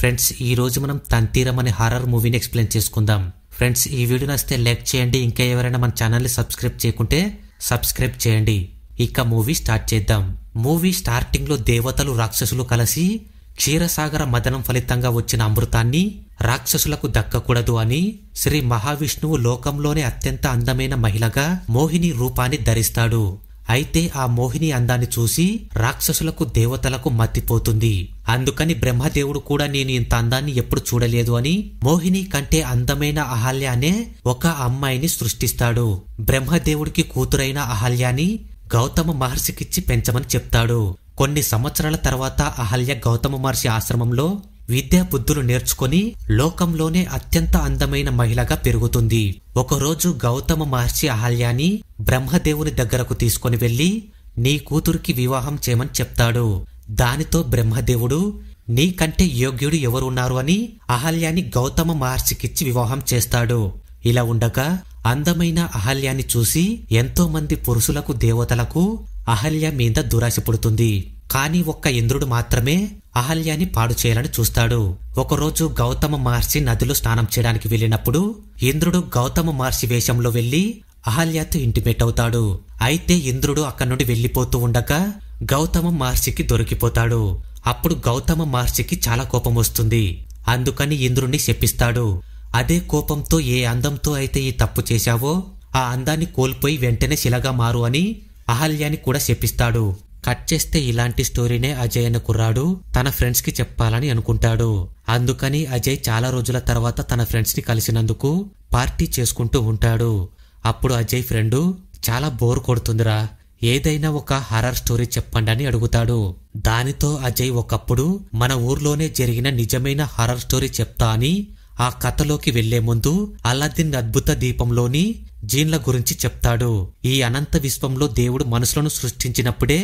friends ఈ రోజు మనం తంతీరం అనే హారర్ మూవీని ఎక్స్ప్లెయిన్ చేసుకుందాం ఫ్రెండ్స్ ఈ వీడియో నచ్చితే లైక్ చేయండి ఇంకా ఎవరైనా మన ఛానల్ని సబ్స్క్రైబ్ చేయకుంటే సబ్స్క్రైబ్ చేయండి ఇక మూవీ స్టార్ట్ చేద్దాం మూవీ స్టార్టింగ్లో దేవతలు రాక్షసులు కలిసి క్షీరసాగర మదనం ఫలితంగా వచ్చిన అమృతాన్ని రాక్షసులకు దక్కకూడదు అని శ్రీ మహావిష్ణువు లోకంలోనే అత్యంత అందమైన మహిళగా మోహిని రూపాన్ని ధరిస్తాడు అయితే ఆ మోహిని అందాన్ని చూసి రాక్షసులకు దేవతలకు మత్తిపోతుంది అందుకని బ్రహ్మదేవుడు కూడా నేను ఇంత అందాన్ని ఎప్పుడు చూడలేదు అని మోహిని కంటే అందమైన అహల్య అనే ఒక అమ్మాయిని సృష్టిస్తాడు బ్రహ్మదేవుడికి కూతురైన అహల్యాని గౌతమ మహర్షికిచ్చి పెంచమని చెప్తాడు కొన్ని సంవత్సరాల తర్వాత అహల్య గౌతమ మహర్షి ఆశ్రమంలో విద్యా బుద్ధులు నేర్చుకుని లోకంలోనే అత్యంత అందమైన మహిళగా పెరుగుతుంది ఒకరోజు గౌతమ మహర్షి అహల్యాని బ్రహ్మదేవుని దగ్గరకు తీసుకుని వెళ్లి నీ కూతురికి వివాహం చేయమని చెప్తాడు దానితో బ్రహ్మదేవుడు నీకంటే యోగ్యుడు ఎవరున్నారు అని అహల్యాని గౌతమ మహర్షికిచ్చి వివాహం చేస్తాడు ఇలా ఉండగా అందమైన అహల్యాన్ని చూసి ఎంతో మంది పురుషులకు దేవతలకు అహల్య మీద దురాశ పుడుతుంది కానీ ఒక్క ఇంద్రుడు మాత్రమే అహల్యాని పాడు చేయాలని చూస్తాడు ఒకరోజు గౌతమ మహర్షి నదిలో స్నానం చేయడానికి వెళ్ళినప్పుడు ఇంద్రుడు గౌతమ మహర్షి వేషంలో వెళ్లి అహల్యతో ఇంటిమేట్ అవుతాడు అయితే ఇంద్రుడు అక్కడి నుండి వెళ్లిపోతూ ఉండగా గౌతమ మహర్షికి దొరికిపోతాడు అప్పుడు గౌతమ మహర్షికి చాలా కోపం వస్తుంది అందుకని ఇంద్రుణ్ణి శపిస్తాడు అదే కోపంతో ఏ అందంతో అయితే ఈ తప్పు చేశావో ఆ అందాన్ని కోల్పోయి వెంటనే శిలగా మారు అని అహల్యాని కూడా శపిస్తాడు కట్ చేస్తే ఇలాంటి స్టోరీనే అజయ్ అన్న కుర్రాడు తన ఫ్రెండ్స్కి చెప్పాలని అనుకుంటాడు అందుకని అజయ్ చాలా రోజుల తర్వాత తన ఫ్రెండ్స్ని కలిసినందుకు పార్టీ చేసుకుంటూ ఉంటాడు అప్పుడు అజయ్ ఫ్రెండు చాలా బోర్ కొడుతుందిరా ఏదైనా ఒక హర్రర్ స్టోరీ చెప్పండి అని అడుగుతాడు దానితో అజయ్ ఒకప్పుడు మన ఊర్లోనే జరిగిన నిజమైన హర్రర్ స్టోరీ చెప్తా అని ఆ కథలోకి వెళ్లే ముందు అల్లాదిన్ అద్భుత దీపంలోని జీన్ల గురించి చెప్తాడు ఈ అనంత విశ్వంలో దేవుడు మనుషులను సృష్టించినప్పుడే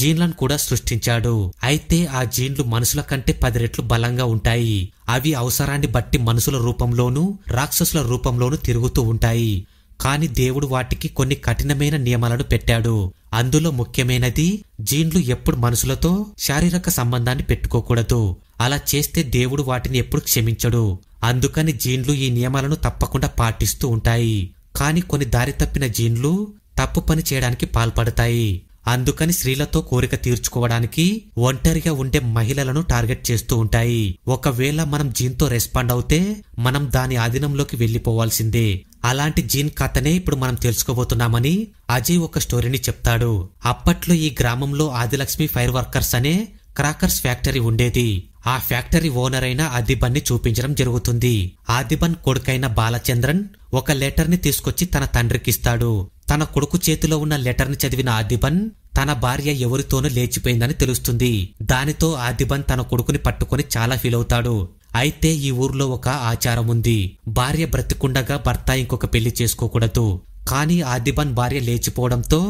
జీన్లను కూడా సృష్టించాడు అయితే ఆ జీన్లు మనుషుల కంటే పది రెట్లు బలంగా ఉంటాయి అవి అవసరాన్ని బట్టి మనుషుల రూపంలోనూ రాక్షసుల రూపంలోనూ తిరుగుతూ ఉంటాయి కాని దేవుడు వాటికి కొన్ని కఠినమైన నియమాలను పెట్టాడు అందులో ముఖ్యమైనది జీన్లు ఎప్పుడు మనసులతో శారీరక సంబంధాన్ని పెట్టుకోకూడదు అలా చేస్తే దేవుడు వాటిని ఎప్పుడు క్షమించడు అందుకని జీన్లు ఈ నియమాలను తప్పకుండా పాటిస్తూ ఉంటాయి కానీ కొన్ని దారి తప్పిన జీన్లు తప్పు పని చేయడానికి పాల్పడతాయి అందుకని స్త్రీలతో కోరిక తీర్చుకోవడానికి ఒంటరిగా ఉండే మహిళలను టార్గెట్ చేస్తూ ఉంటాయి ఒకవేళ మనం జీన్తో రెస్పాండ్ అవుతే మనం దాని ఆధీనంలోకి వెళ్ళిపోవాల్సిందే అలాంటి జీన్ కథనే ఇప్పుడు మనం తెలుసుకోబోతున్నామని అజయ్ ఒక స్టోరీని చెప్తాడు అప్పట్లో ఈ గ్రామంలో ఆదిలక్ష్మి ఫైర్ వర్కర్స్ అనే క్రాకర్స్ ఫ్యాక్టరీ ఉండేది ఆ ఫ్యాక్టరీ ఓనర్ అయిన ఆదిబన్ ని చూపించడం జరుగుతుంది ఆదిబన్ కొడుకైన బాలచంద్రన్ ఒక లెటర్ ని తీసుకొచ్చి తన తండ్రికిస్తాడు తన కొడుకు చేతిలో ఉన్న లెటర్ని చదివిన ఆదిబన్ తన భార్య ఎవరితోనూ లేచిపోయిందని తెలుస్తుంది దానితో ఆదిబన్ తన కొడుకుని పట్టుకుని చాలా ఫీల్ అవుతాడు అయితే ఈ ఊర్లో ఒక ఆచారం ఉంది భార్య బ్రతికుండగా భర్త ఇంకొక పెళ్లి చేసుకోకూడదు కానీ ఆదిబన్ భార్య లేచిపోవడంతో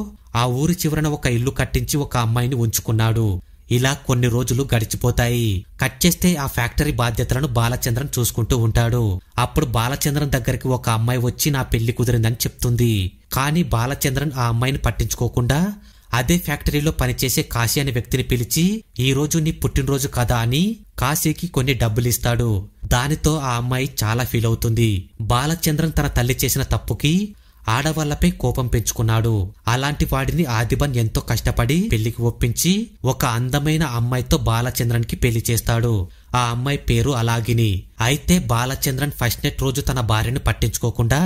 ఆ ఊరి చివరన ఒక ఇల్లు కట్టించి ఒక అమ్మాయిని ఉంచుకున్నాడు ఇలా కొన్ని రోజులు గడిచిపోతాయి కట్ చేస్తే ఆ ఫ్యాక్టరీ బాధ్యతలను బాలచంద్రన్ చూసుకుంటూ ఉంటాడు అప్పుడు బాలచంద్రన్ దగ్గరికి ఒక అమ్మాయి వచ్చి నా పెళ్లి కుదిరిందని చెప్తుంది కానీ బాలచంద్రన్ ఆ అమ్మాయిని పట్టించుకోకుండా అదే ఫ్యాక్టరీలో పనిచేసే కాశీ అనే వ్యక్తిని పిలిచి ఈ రోజు నీ పుట్టినరోజు కదా అని కాశీకి కొన్ని డబ్బులు ఇస్తాడు దానితో ఆ అమ్మాయి చాలా ఫీల్ అవుతుంది బాలచంద్రన్ తన తల్లి చేసిన తప్పుకి ఆడవాళ్లపై కోపం పెంచుకున్నాడు అలాంటి వాడిని ఆదిబన్ ఎంతో కష్టపడి పెళ్లికి ఒప్పించి ఒక అందమైన అమ్మాయితో బాలచంద్రన్కి పెళ్లి చేస్తాడు ఆ అమ్మాయి పేరు అలాగిని అయితే బాలచంద్రన్ ఫస్ట్ నెట్ రోజు తన భార్యను పట్టించుకోకుండా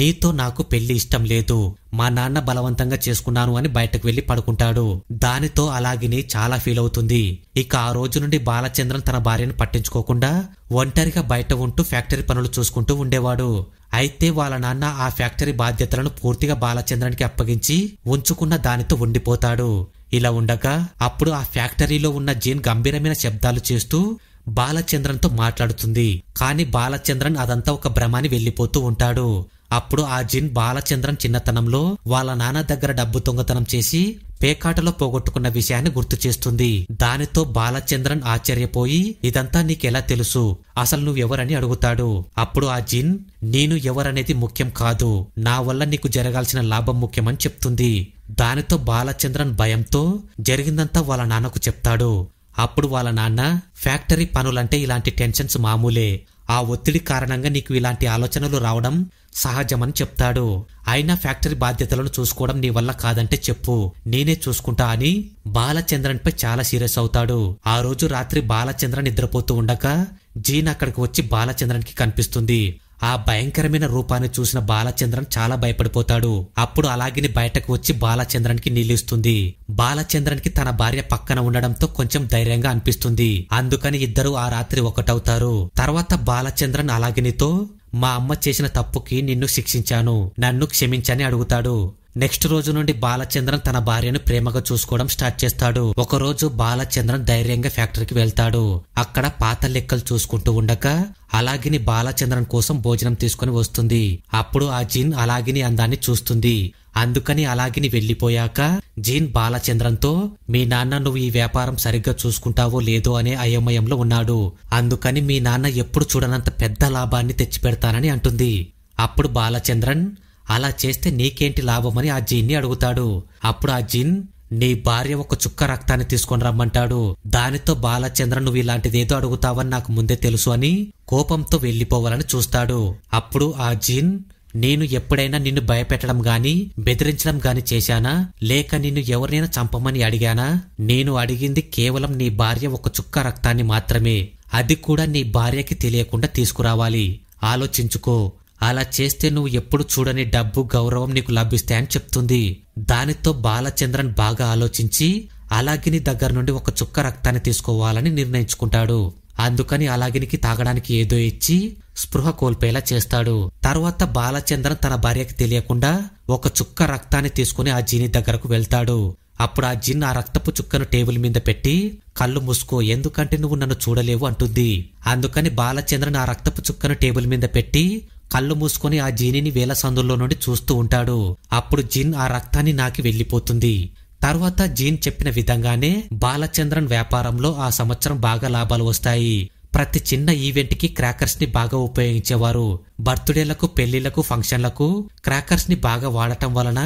నీతో నాకు పెళ్లి ఇష్టం లేదు మా నాన్న బలవంతంగా చేసుకున్నాను అని బయటకు వెళ్లి పడుకుంటాడు దానితో అలాగిని చాలా ఫీల్ అవుతుంది ఇక ఆ రోజు నుండి బాలచంద్రన్ తన భార్యను పట్టించుకోకుండా ఒంటరిగా బయట ఉంటూ ఫ్యాక్టరీ పనులు చూసుకుంటూ ఉండేవాడు అయితే వాళ్ళ నాన్న ఆ ఫ్యాక్టరీ బాధ్యతలను పూర్తిగా బాలచంద్రన్కి అప్పగించి ఉంచుకున్న దానితో ఉండిపోతాడు ఇలా ఉండగా అప్పుడు ఆ ఫ్యాక్టరీలో ఉన్న జీన్ గంభీరమైన శబ్దాలు చేస్తూ బాలచంద్రన్తో మాట్లాడుతుంది కానీ బాలచంద్రన్ అదంతా ఒక భ్రమాని వెళ్ళిపోతూ ఉంటాడు అప్పుడు ఆ జిన్ బాలచంద్రన్ చిన్నతనంలో వాళ్ళ నాన్న దగ్గర డబ్బు దొంగతనం చేసి పేకాటలో పోగొట్టుకున్న విషయాన్ని గుర్తు చేస్తుంది దానితో బాలచంద్రన్ ఆశ్చర్యపోయి ఇదంతా నీకెలా తెలుసు అసలు నువ్వెవరని అడుగుతాడు అప్పుడు ఆ జిన్ నేను ఎవరనేది ముఖ్యం కాదు నా వల్ల నీకు జరగాల్సిన లాభం ముఖ్యమని చెప్తుంది దానితో బాలచంద్రన్ భయంతో జరిగిందంతా వాళ్ళ నాన్నకు చెప్తాడు అప్పుడు వాళ్ళ నాన్న ఫ్యాక్టరీ పనులంటే ఇలాంటి టెన్షన్స్ మామూలే ఆ ఒత్తిడి కారణంగా నీకు ఇలాంటి ఆలోచనలు రావడం సహజమని చెప్తాడు అయినా ఫ్యాక్టరీ బాధ్యతలను చూసుకోవడం నీ వల్ల కాదంటే చెప్పు నేనే చూసుకుంటా అని బాలచంద్రన్పై చాలా సీరియస్ అవుతాడు ఆ రోజు రాత్రి బాలచంద్రన్ నిద్రపోతూ ఉండక జీన్ అక్కడికి వచ్చి బాలచంద్రన్కి కనిపిస్తుంది ఆ భయంకరమైన రూపాన్ని చూసిన బాలచంద్రన్ చాలా భయపడిపోతాడు అప్పుడు అలాగిని బయటకు వచ్చి బాలచంద్రన్కి నిలుస్తుంది బాలచంద్రన్కి తన భార్య పక్కన ఉండడంతో కొంచెం ధైర్యంగా అనిపిస్తుంది అందుకని ఇద్దరు ఆ రాత్రి ఒకటవుతారు తర్వాత బాలచంద్రన్ అలాగినితో మా అమ్మ చేసిన తప్పుకి నిన్ను శిక్షించాను నన్ను క్షమించని అడుగుతాడు నెక్స్ట్ రోజు నుండి బాలచంద్రన్ తన భార్యను ప్రేమగా చూసుకోవడం స్టార్ట్ చేస్తాడు ఒకరోజు బాలచంద్రన్ ధైర్యంగా ఫ్యాక్టరీకి వెళ్తాడు అక్కడ పాత లెక్కలు చూసుకుంటూ ఉండక అలాగిని బాలచంద్రన్ కోసం భోజనం తీసుకుని వస్తుంది అప్పుడు ఆ జీన్ అలాగిని అందాన్ని చూస్తుంది అందుకని అలాగిని వెళ్లిపోయాక జీన్ బాలచంద్రంతో మీ నాన్న నువ్వు ఈ వ్యాపారం సరిగ్గా చూసుకుంటావో లేదో అనే అయోమయంలో ఉన్నాడు అందుకని మీ నాన్న ఎప్పుడు చూడనంత పెద్ద లాభాన్ని తెచ్చిపెడతానని అంటుంది అప్పుడు బాలచంద్రన్ అలా చేస్తే నీకేంటి లాభమని ఆ జిన్ని అడుగుతాడు అప్పుడు ఆ జిన్ నీ భార్య ఒక చుక్క రక్తాన్ని తీసుకొని రమ్మంటాడు దానితో బాలచంద్ర నువ్వు ఇలాంటిదేదో అడుగుతావని నాకు ముందే తెలుసు అని కోపంతో వెళ్లిపోవాలని చూస్తాడు అప్పుడు ఆ జీన్ నేను ఎప్పుడైనా నిన్ను భయపెట్టడం గాని బెదిరించడం గాని చేశానా లేక నిన్ను ఎవరినైనా చంపమని అడిగానా నేను అడిగింది కేవలం నీ భార్య ఒక చుక్క రక్తాన్ని మాత్రమే అది కూడా నీ భార్యకి తెలియకుండా తీసుకురావాలి ఆలోచించుకో అలా చేస్తే నువ్వు ఎప్పుడు చూడని డబ్బు గౌరవం నీకు లభిస్తాయి అని చెప్తుంది దానితో బాలచంద్రన్ బాగా ఆలోచించి అలాగిని దగ్గర నుండి ఒక చుక్క రక్తాన్ని తీసుకోవాలని నిర్ణయించుకుంటాడు అందుకని అలాగినికి తాగడానికి ఏదో ఇచ్చి స్పృహ కోల్పోయేలా చేస్తాడు తర్వాత బాలచంద్రన్ తన భార్యకి తెలియకుండా ఒక చుక్క రక్తాన్ని తీసుకుని ఆ జీని దగ్గరకు వెళ్తాడు అప్పుడు ఆ జిన్ ఆ రక్తపు చుక్కను టేబుల్ మీద పెట్టి కళ్ళు మూసుకో ఎందుకంటే నువ్వు నన్ను చూడలేవు అంటుంది అందుకని బాలచంద్రన్ ఆ రక్తపు చుక్కను టేబుల్ మీద పెట్టి కళ్ళు మూసుకొని ఆ జీనిని వేల సందుల్లో నుండి చూస్తూ ఉంటాడు అప్పుడు జిన్ ఆ రక్తాన్ని నాకి వెళ్ళిపోతుంది తర్వాత జీన్ చెప్పిన విధంగానే బాలచంద్రన్ వ్యాపారంలో ఆ సంవత్సరం బాగా లాభాలు వస్తాయి ప్రతి చిన్న ఈవెంట్కి క్రాకర్స్ని బాగా ఉపయోగించేవారు బర్త్డేలకు పెళ్లిళ్లకు ఫంక్షన్లకు క్రాకర్స్ని బాగా వాడటం వలన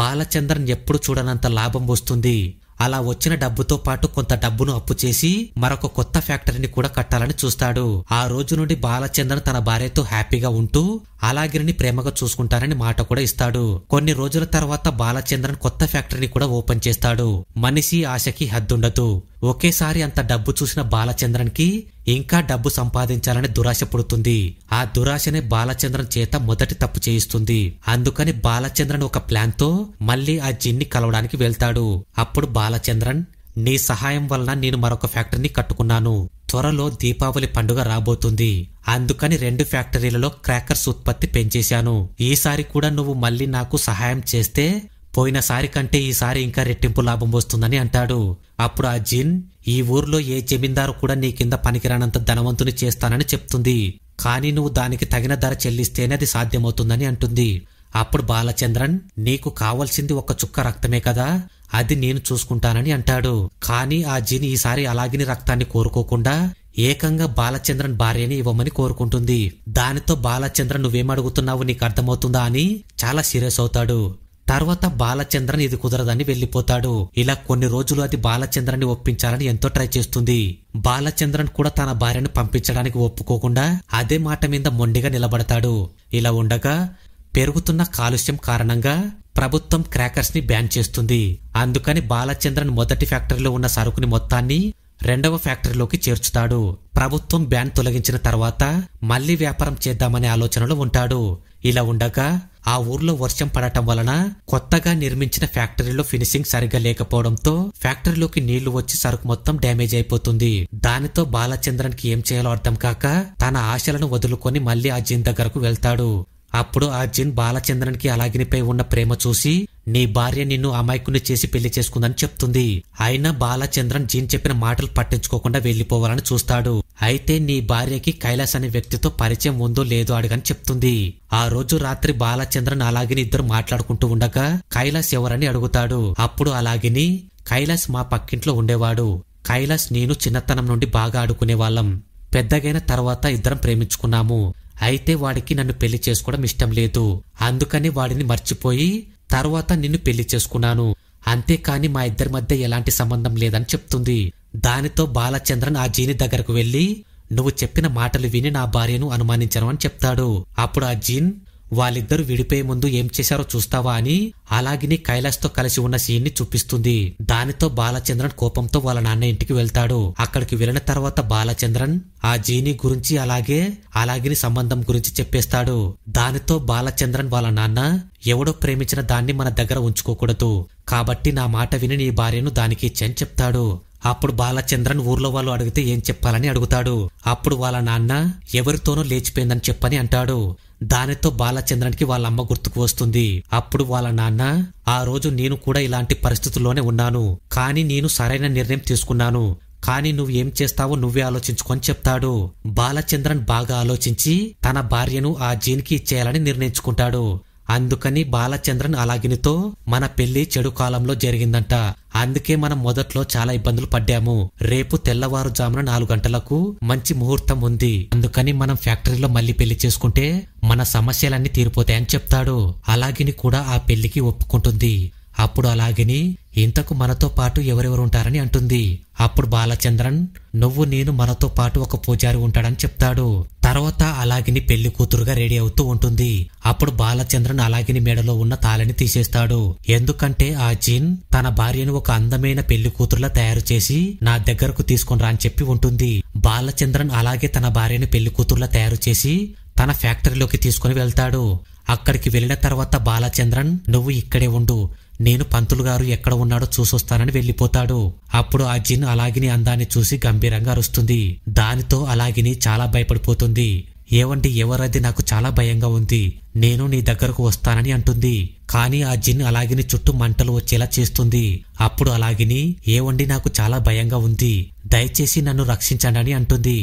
బాలచంద్రన్ ఎప్పుడు చూడనంత లాభం వస్తుంది అలా వచ్చిన డబ్బుతో పాటు కొంత డబ్బును అప్పు చేసి మరొక కొత్త ఫ్యాక్టరీని కూడా కట్టాలని చూస్తాడు ఆ రోజు నుండి బాలచంద్రన్ తన భార్యతో హ్యాపీగా ఉంటూ అలాగిరిని ప్రేమగా చూసుకుంటానని మాట కూడా ఇస్తాడు కొన్ని రోజుల తర్వాత బాలచంద్రన్ కొత్త ఫ్యాక్టరీని కూడా ఓపెన్ చేస్తాడు మనిషి ఆశకి హద్దుండదు ఒకేసారి అంత డబ్బు చూసిన బాలచంద్రన్కి ఇంకా డబ్బు సంపాదించాలని దురాశ పుడుతుంది ఆ దురాశనే బాలచంద్రన్ చేత మొదటి తప్పు చేయిస్తుంది అందుకని బాలచంద్రన్ ఒక ప్లాన్తో మళ్ళీ ఆ జిన్ని కలవడానికి వెళ్తాడు అప్పుడు బాలచంద్రన్ నీ సహాయం వలన నేను మరొక ఫ్యాక్టరీని కట్టుకున్నాను త్వరలో దీపావళి పండుగ రాబోతుంది అందుకని రెండు ఫ్యాక్టరీలలో క్రాకర్స్ ఉత్పత్తి పెంచేశాను ఈసారి కూడా నువ్వు మళ్ళీ నాకు సహాయం చేస్తే పోయినసారి కంటే ఈసారి ఇంకా రెట్టింపు లాభం వస్తుందని అంటాడు అప్పుడు ఆ జిన్ ఈ ఊర్లో ఏ జమీందారు కూడా నీ కింద పనికిరానంత ధనవంతుని చేస్తానని చెప్తుంది కానీ నువ్వు దానికి తగిన ధర చెల్లిస్తేనే అది సాధ్యమవుతుందని అంటుంది అప్పుడు బాలచంద్రన్ నీకు కావలసింది ఒక చుక్క రక్తమే కదా అది నేను చూసుకుంటానని అంటాడు కానీ ఆ జిన్ ఈసారి అలాగిన రక్తాన్ని కోరుకోకుండా ఏకంగా బాలచంద్రన్ భార్యని ఇవ్వమని కోరుకుంటుంది దానితో బాలచంద్రన్ నువ్వేమడుగుతున్నావు నీకు అర్థమవుతుందా అని చాలా సీరియస్ అవుతాడు తర్వాత బాలచంద్రన్ ఇది కుదరదని వెళ్లిపోతాడు ఇలా కొన్ని రోజులు అది బాలచంద్రని ఒప్పించాలని ఎంతో ట్రై చేస్తుంది బాలచంద్రన్ కూడా తన భార్యను పంపించడానికి ఒప్పుకోకుండా అదే మాట మీద మొండిగా నిలబడతాడు ఇలా ఉండగా పెరుగుతున్న కాలుష్యం కారణంగా ప్రభుత్వం క్రాకర్స్ ని బ్యాన్ చేస్తుంది అందుకని బాలచంద్రన్ మొదటి ఫ్యాక్టరీలో ఉన్న సరుకుని మొత్తాన్ని రెండవ ఫ్యాక్టరీలోకి చేర్చుతాడు ప్రభుత్వం బ్యాన్ తొలగించిన తర్వాత మళ్లీ వ్యాపారం చేద్దామనే ఆలోచనలో ఉంటాడు ఇలా ఉండగా ఆ ఊర్లో వర్షం పడటం వలన కొత్తగా నిర్మించిన ఫ్యాక్టరీలో ఫినిషింగ్ సరిగ్గా లేకపోవడంతో ఫ్యాక్టరీలోకి నీళ్లు వచ్చి సరుకు మొత్తం డ్యామేజ్ అయిపోతుంది దానితో బాలచంద్రన్ కి ఏం చేయాలో అర్థం కాక తన ఆశలను వదులుకొని మళ్లీ ఆ జిన్ దగ్గరకు వెళ్తాడు అప్పుడు ఆ జిన్ బాలచంద్రన్ కి అలాగినిపై ఉన్న ప్రేమ చూసి నీ భార్య నిన్ను అమాయకుని చేసి పెళ్లి చేసుకుందని చెప్తుంది అయినా బాలచంద్రన్ జీన్ చెప్పిన మాటలు పట్టించుకోకుండా వెళ్లిపోవాలని చూస్తాడు అయితే నీ భార్యకి కైలాస్ అనే వ్యక్తితో పరిచయం ఉందో లేదో అడగని చెప్తుంది ఆ రోజు రాత్రి బాలచంద్రన్ అలాగిని ఇద్దరు మాట్లాడుకుంటూ ఉండగా కైలాస్ ఎవరని అడుగుతాడు అప్పుడు అలాగిని కైలాస్ మా పక్కింట్లో ఉండేవాడు కైలాస్ నేను చిన్నతనం నుండి బాగా ఆడుకునేవాళ్ళం పెద్దగైన తర్వాత ఇద్దరం ప్రేమించుకున్నాము అయితే వాడికి నన్ను పెళ్లి చేసుకోవడం ఇష్టం లేదు అందుకని వాడిని మర్చిపోయి తర్వాత నిన్ను పెళ్లి చేసుకున్నాను అంతేకాని మా ఇద్దరి మధ్య ఎలాంటి సంబంధం లేదని చెప్తుంది దానితో బాలచంద్రన్ ఆ జీని దగ్గరకు వెళ్ళి నువ్వు చెప్పిన మాటలు విని నా భార్యను అనుమానించను అని చెప్తాడు అప్పుడు ఆ జీన్ వాళ్ళిద్దరూ విడిపోయే ముందు ఏం చేశారో చూస్తావా అని అలాగిని కైలాస్తో కలిసి ఉన్న సీన్ని చూపిస్తుంది దానితో బాలచంద్రన్ కోపంతో వాళ్ళ నాన్న ఇంటికి వెళ్తాడు అక్కడికి వెళ్ళిన తర్వాత బాలచంద్రన్ ఆ జీని గురించి అలాగే అలాగిని సంబంధం గురించి చెప్పేస్తాడు దానితో బాలచంద్రన్ వాళ్ళ నాన్న ఎవడో ప్రేమించిన దాన్ని మన దగ్గర ఉంచుకోకూడదు కాబట్టి నా మాట విని నీ భార్యను దానికి ఇచ్చని చెప్తాడు అప్పుడు బాలచంద్రన్ ఊర్లో వాళ్ళు అడిగితే ఏం చెప్పాలని అడుగుతాడు అప్పుడు వాళ్ళ నాన్న ఎవరితోనూ లేచిపోయిందని చెప్పని అంటాడు దానితో బాలచంద్రన్కి వాళ్ళ అమ్మ గుర్తుకు వస్తుంది అప్పుడు వాళ్ళ నాన్న ఆ రోజు నేను కూడా ఇలాంటి పరిస్థితుల్లోనే ఉన్నాను కానీ నేను సరైన నిర్ణయం తీసుకున్నాను కానీ నువ్వు ఏం చేస్తావో నువ్వే ఆలోచించుకొని చెప్తాడు బాలచంద్రన్ బాగా ఆలోచించి తన భార్యను ఆ జీన్కి ఇచ్చేయాలని నిర్ణయించుకుంటాడు అందుకని బాలచంద్రన్ అలాగినితో మన పెళ్లి చెడు కాలంలో జరిగిందంట అందుకే మనం మొదట్లో చాలా ఇబ్బందులు పడ్డాము రేపు తెల్లవారుజామున నాలుగు గంటలకు మంచి ముహూర్తం ఉంది అందుకని మనం ఫ్యాక్టరీలో మళ్ళీ పెళ్లి చేసుకుంటే మన సమస్యలన్నీ తీరిపోతాయని చెప్తాడు అలాగిని కూడా ఆ పెళ్లికి ఒప్పుకుంటుంది అప్పుడు అలాగిని ఇంతకు మనతో పాటు ఎవరెవరు ఉంటారని అంటుంది అప్పుడు బాలచంద్రన్ నువ్వు నేను మనతో పాటు ఒక పూజారి ఉంటాడని చెప్తాడు తర్వాత అలాగిని పెళ్లి కూతురుగా రెడీ అవుతూ ఉంటుంది అప్పుడు బాలచంద్రన్ అలాగిని మెడలో ఉన్న తాళిని తీసేస్తాడు ఎందుకంటే ఆ జీన్ తన భార్యను ఒక అందమైన పెళ్లి కూతురులా తయారు చేసి నా దగ్గరకు తీసుకుని అని చెప్పి ఉంటుంది బాలచంద్రన్ అలాగే తన భార్యను పెళ్లి కూతురులా తయారు చేసి తన ఫ్యాక్టరీలోకి తీసుకుని వెళ్తాడు అక్కడికి వెళ్ళిన తర్వాత బాలచంద్రన్ నువ్వు ఇక్కడే ఉండు నేను పంతులు గారు ఎక్కడ ఉన్నాడో చూసొస్తానని వెళ్ళిపోతాడు అప్పుడు ఆ జిన్ అలాగిని అందాన్ని చూసి గంభీరంగా అరుస్తుంది దానితో అలాగిని చాలా భయపడిపోతుంది ఏవండి ఎవరది నాకు చాలా భయంగా ఉంది నేను నీ దగ్గరకు వస్తానని అంటుంది కానీ ఆ జిన్ అలాగిని చుట్టూ మంటలు వచ్చేలా చేస్తుంది అప్పుడు అలాగిని ఏవండి నాకు చాలా భయంగా ఉంది దయచేసి నన్ను రక్షించండి అంటుంది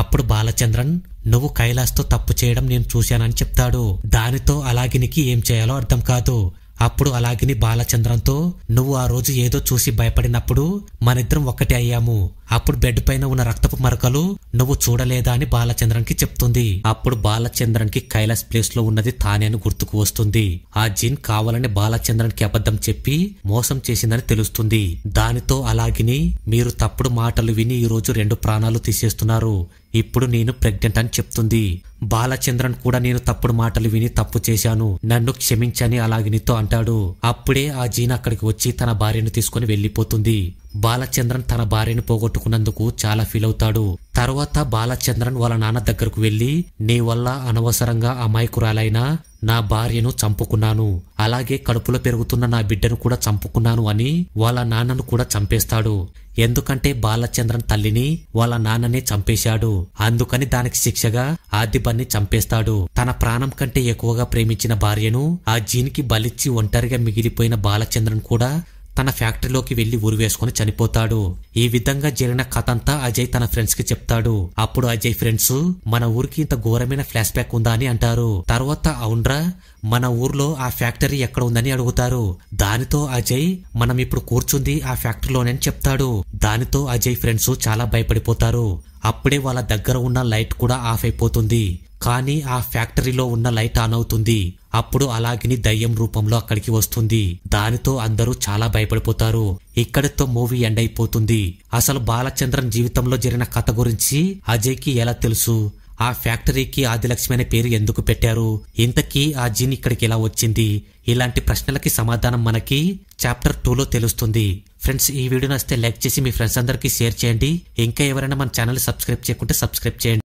అప్పుడు బాలచంద్రన్ నువ్వు కైలాస్తో తప్పు చేయడం నేను చూశానని చెప్తాడు దానితో అలాగినికి ఏం చేయాలో అర్థం కాదు అప్పుడు అలాగిని బాలచంద్రంతో నువ్వు ఆ రోజు ఏదో చూసి భయపడినప్పుడు మనిద్దరం ఒక్కటే అయ్యాము అప్పుడు బెడ్ పైన ఉన్న రక్తపు మరకలు నువ్వు చూడలేదా అని బాలచంద్రన్కి చెప్తుంది అప్పుడు బాలచంద్రన్కి కైలాస్ ప్లేస్ లో ఉన్నది తానే అని గుర్తుకు వస్తుంది ఆ జిన్ కావాలని బాలచంద్రన్కి అబద్ధం చెప్పి మోసం చేసిందని తెలుస్తుంది దానితో అలాగిని మీరు తప్పుడు మాటలు విని ఈ రోజు రెండు ప్రాణాలు తీసేస్తున్నారు ఇప్పుడు నేను ప్రెగ్నెంట్ అని చెప్తుంది బాలచంద్రన్ కూడా నేను తప్పుడు మాటలు విని తప్పు చేశాను నన్ను క్షమించని అలాగినితో అంటాడు అప్పుడే ఆ జీన్ అక్కడికి వచ్చి తన భార్యను తీసుకుని వెళ్లిపోతుంది బాలచంద్రన్ తన భార్యను పోగొట్టుకున్నందుకు చాలా ఫీల్ అవుతాడు తర్వాత బాలచంద్రన్ వాళ్ళ నాన్న దగ్గరకు వెళ్లి నీ వల్ల అనవసరంగా అమాయకురాలైనా నా భార్యను చంపుకున్నాను అలాగే కడుపులో పెరుగుతున్న నా బిడ్డను కూడా చంపుకున్నాను అని వాళ్ళ నాన్నను కూడా చంపేస్తాడు ఎందుకంటే బాలచంద్రన్ తల్లిని వాళ్ళ నాన్ననే చంపేశాడు అందుకని దానికి శిక్షగా ఆదిబన్ని చంపేస్తాడు తన ప్రాణం కంటే ఎక్కువగా ప్రేమించిన భార్యను ఆ జీనికి బలిచ్చి ఒంటరిగా మిగిలిపోయిన బాలచంద్రన్ కూడా తన ఫ్యాక్టరీలోకి వెళ్లి ఉరివేసుకుని చనిపోతాడు ఈ విధంగా జరిగిన కథ అంతా అజయ్ తన ఫ్రెండ్స్ కి చెప్తాడు అప్పుడు అజయ్ ఫ్రెండ్స్ మన ఊరికి ఇంత ఘోరమైన ఫ్లాష్ బ్యాక్ ఉందా అని అంటారు తర్వాత అవునరా మన ఊర్లో ఆ ఫ్యాక్టరీ ఎక్కడ ఉందని అడుగుతారు దానితో అజయ్ మనం ఇప్పుడు కూర్చుంది ఆ అని చెప్తాడు దానితో అజయ్ ఫ్రెండ్స్ చాలా భయపడిపోతారు అప్పుడే వాళ్ళ దగ్గర ఉన్న లైట్ కూడా ఆఫ్ అయిపోతుంది కానీ ఆ ఫ్యాక్టరీలో ఉన్న లైట్ ఆన్ అవుతుంది అప్పుడు అలాగిని దయ్యం రూపంలో అక్కడికి వస్తుంది దానితో అందరూ చాలా భయపడిపోతారు ఇక్కడితో మూవీ ఎండ్ అయిపోతుంది అసలు బాలచంద్రన్ జీవితంలో జరిగిన కథ గురించి అజయ్కి ఎలా తెలుసు ఆ ఫ్యాక్టరీకి ఆదిలక్ష్మి అనే పేరు ఎందుకు పెట్టారు ఇంతకీ ఆ జీన్ ఇక్కడికి ఎలా వచ్చింది ఇలాంటి ప్రశ్నలకి సమాధానం మనకి చాప్టర్ టూలో తెలుస్తుంది ఫ్రెండ్స్ ఈ వీడియో నచ్చితే లైక్ చేసి మీ ఫ్రెండ్స్ అందరికీ షేర్ చేయండి ఇంకా ఎవరైనా మన ఛానల్ సబ్స్క్రైబ్ చేయకుంటే సబ్స్క్రైబ్ చేయండి